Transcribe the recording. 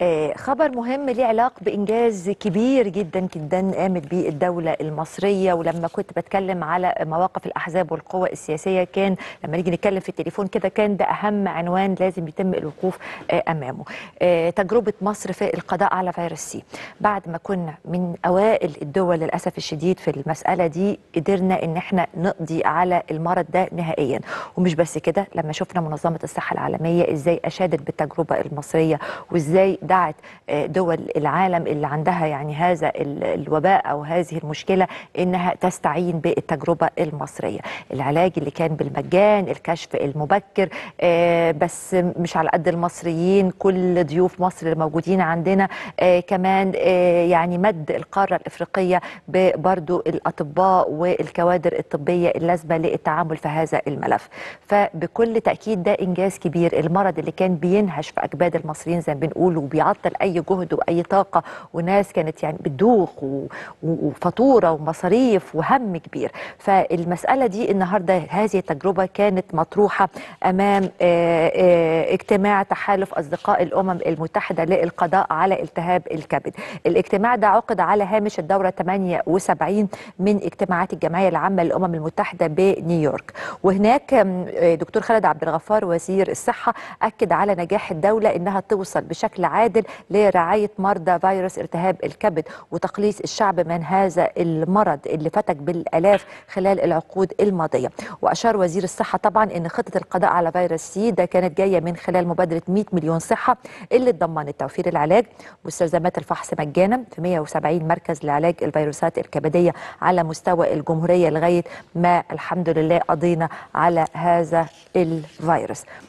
آه، خبر مهم ليه علاق بإنجاز كبير جدا جدا قامت به الدولة المصرية ولما كنت بتكلم على مواقف الأحزاب والقوى السياسية كان لما نيجي نتكلم في التليفون كده كان ده أهم عنوان لازم يتم الوقوف آه، أمامه آه، تجربة مصر في القضاء على فيروس سي بعد ما كنا من أوائل الدول للأسف الشديد في المسألة دي قدرنا إن احنا نقضي على المرض ده نهائيا ومش بس كده لما شفنا منظمة الصحة العالمية إزاي أشادت بالتجربة المصرية وإزاي دعت آه، دول العالم اللي عندها يعني هذا الوباء أو هذه المشكلة إنها تستعين بالتجربة المصرية العلاج اللي كان بالمجان الكشف المبكر آه، بس مش على قد المصريين كل ضيوف مصر اللي موجودين عندنا آه، كمان يعني مد القارة الإفريقية برضو الأطباء والكوادر الطبية اللازمة للتعامل في هذا الملف فبكل تأكيد ده إنجاز كبير المرض اللي كان بينهش في أكباد المصريين زي ما بنقول وبي بيعطل اي جهد واي طاقه وناس كانت يعني بتدوخ وفاتوره ومصاريف وهم كبير فالمساله دي النهارده هذه التجربه كانت مطروحه امام آه، آه، اجتماع تحالف اصدقاء الامم المتحده للقضاء على التهاب الكبد الاجتماع ده عقد على هامش الدوره 78 من اجتماعات الجمعيه العامه للامم المتحده بنيويورك وهناك آه، دكتور خالد عبد الغفار وزير الصحه اكد على نجاح الدوله انها توصل بشكل عاجل العادل لرعاية مرضى فيروس التهاب الكبد وتقليص الشعب من هذا المرض اللي فتك بالآلاف خلال العقود الماضية وأشار وزير الصحة طبعا أن خطة القضاء على فيروس سي ده كانت جاية من خلال مبادرة 100 مليون صحة اللي ضمنت توفير العلاج واستلزامات الفحص مجانا في 170 مركز لعلاج الفيروسات الكبدية على مستوى الجمهورية لغاية ما الحمد لله قضينا على هذا الفيروس